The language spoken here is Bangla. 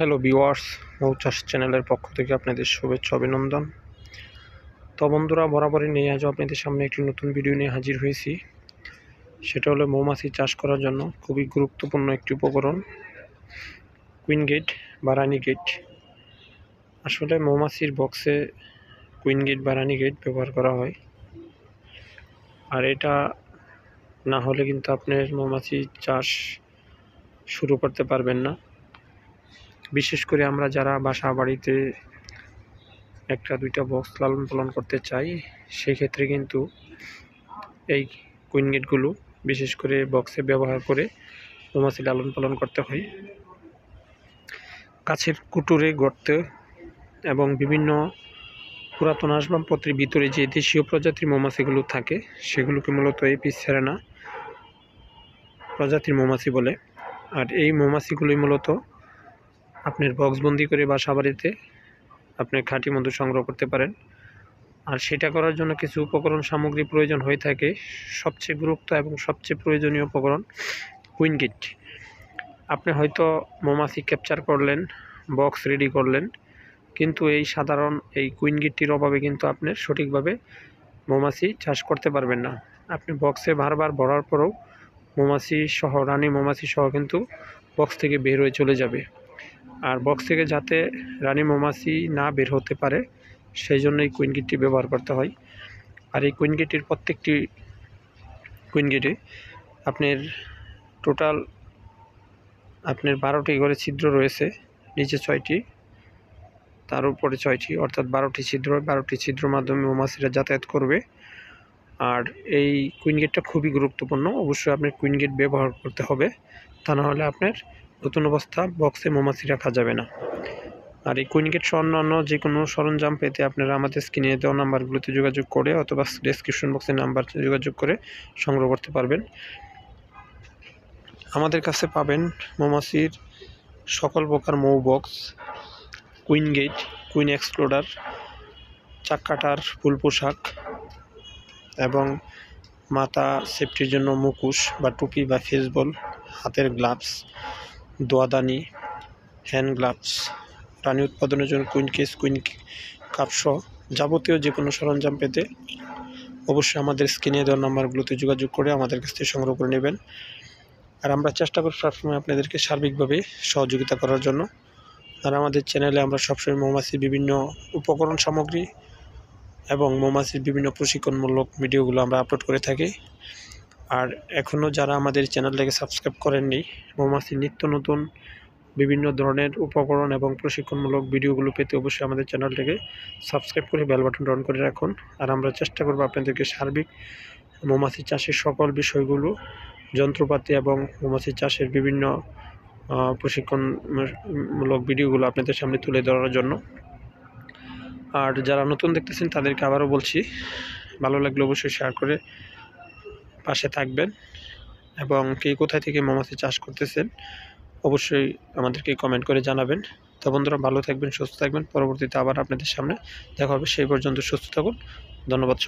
হ্যালো বিওয়ার্স মৌচাষ চ্যানেলের পক্ষ থেকে আপনাদের শুভেচ্ছা অভিনন্দন তো বন্ধুরা বরাবরই নিয়ে আজও আপনাদের সামনে একটি নতুন ভিডিও নিয়ে হাজির হয়েছি সেটা হলো মৌমাছি চাষ করার জন্য খুবই গুরুত্বপূর্ণ একটি উপকরণ কুইন গেট বা রানী গেট আসলে মৌমাছির বক্সে কুইন গেট বা রানী গেট ব্যবহার করা হয় আর এটা না হলে কিন্তু আপনার মৌমাছি চাষ শুরু করতে পারবেন না বিশেষ করে আমরা যারা বাসা বাড়িতে একটা দুইটা বক্স লালন পালন করতে চাই সেক্ষেত্রে কিন্তু এই কুইনগেটগুলো বিশেষ করে বক্সে ব্যবহার করে মৌমাছি লালন পালন করতে হয় কাছের কুটুরে গর্তে এবং বিভিন্ন পুরাতন আসবাবপত্রের ভিতরে যে দেশীয় প্রজাতির মৌমাছিগুলো থাকে সেগুলোকে মূলত এপি সেরেনা প্রজাতির মৌমাছি বলে আর এই মৌমাছিগুলোই মূলত আপনার বক্স বন্দি করে বাসা বাড়িতে আপনি খাঁটি মধু সংগ্রহ করতে পারেন আর সেটা করার জন্য কিছু উপকরণ সামগ্রী প্রয়োজন হয়ে থাকে সবচেয়ে গুরুত্ব এবং সবচেয়ে প্রয়োজনীয় উপকরণ উইনগিট আপনি হয়তো মৌমাছি ক্যাপচার করলেন বক্স রেডি করলেন কিন্তু এই সাধারণ এই কুইনগিটটির অভাবে কিন্তু আপনি সঠিকভাবে মৌমাছি চাষ করতে পারবেন না আপনি বক্সে বারবার ভরার পরেও মৌমাছি সহ রানী মোমাসি সহ কিন্তু বক্স থেকে বের হয়ে চলে যাবে আর বক্স থেকে যাতে রানী মৌমাছি না বের হতে পারে সেই জন্য এই কুইন গেটটি ব্যবহার করতে হয় আর এই কুইন গিটটির প্রত্যেকটি কুইন গিটে আপনার টোটাল আপনার বারোটি ঘরে ছিদ্র রয়েছে নিচে ছয়টি তার উপরে ছয়টি অর্থাৎ বারোটি ছিদ্র বারোটি ছিদ্র মাধ্যমে মৌমাছিরা যাতায়াত করবে আর এই কুইন গেটটা খুবই গুরুত্বপূর্ণ অবশ্যই আপনার কুইন গেট ব্যবহার করতে হবে তা নাহলে আপনার নতুন অবস্থা বক্সে মৌমাছি রাখা যাবে না আর এই কুইনগেট সহ অন্যান্য যে কোনো সরঞ্জাম পেতে আপনারা আমাদের স্ক্রিনে দেওয়া নাম্বারগুলোতে যোগাযোগ করে অথবা ডেসক্রিপশন বক্সে নাম্বার যোগাযোগ করে সংগ্রহ করতে পারবেন আমাদের কাছে পাবেন মৌমাছির সকল প্রকার মৌ box queen gate queen excluder চাক্কাটার ফুল পোশাক এবং মাথা সেফটির জন্য মুকুশ বা টুপি বা ফেসবল হাতের গ্লাভস দোয়াদানি হ্যান্ড গ্লাভস রানি উৎপাদনের জন্য কুইন কেস কুইন কাপসহ যাবতীয় যে কোনো সরঞ্জাম পেতে অবশ্যই আমাদের স্ক্রিনে দেওয়া নাম্বারগুলোতে যোগাযোগ করে আমাদের কাছ থেকে সংগ্রহ করে নেবেন আর আমরা চেষ্টা করি সবসময় আপনাদেরকে সার্বিকভাবে সহযোগিতা করার জন্য আর আমাদের চ্যানেলে আমরা সবসময় মৌমাছির বিভিন্ন উপকরণ সামগ্রী এবং মৌমাছির বিভিন্ন প্রশিক্ষণমূলক ভিডিওগুলো আমরা আপলোড করে থাকি আর এখনও যারা আমাদের চ্যানেলটাকে সাবস্ক্রাইব করেননি মৌমাছি নিত্য নতুন বিভিন্ন ধরনের উপকরণ এবং প্রশিক্ষণমূলক ভিডিওগুলো পেতে অবশ্যই আমাদের চ্যানেলটাকে সাবস্ক্রাইব করে বেল বাটন অন করে রাখুন আর আমরা চেষ্টা করব আপনাদেরকে সার্বিক মৌমাছি চাষের সকল বিষয়গুলো যন্ত্রপাতি এবং মৌমাছি চাষের বিভিন্ন প্রশিক্ষণমূলক ভিডিওগুলো আপনাদের সামনে তুলে ধরার জন্য আর যারা নতুন দেখতেছেন তাদেরকে আবারও বলছি ভালো লাগলে অবশ্যই শেয়ার করে পাশে থাকবেন এবং কে কোথায় থেকে মৌমাছি চাষ করতেছেন অবশ্যই আমাদেরকে কমেন্ট করে জানাবেন তো বন্ধুরা ভালো থাকবেন সুস্থ থাকবেন পরবর্তীতে আবার আপনাদের সামনে দেখা হবে সেই পর্যন্ত সুস্থ থাকুন ধন্যবাদ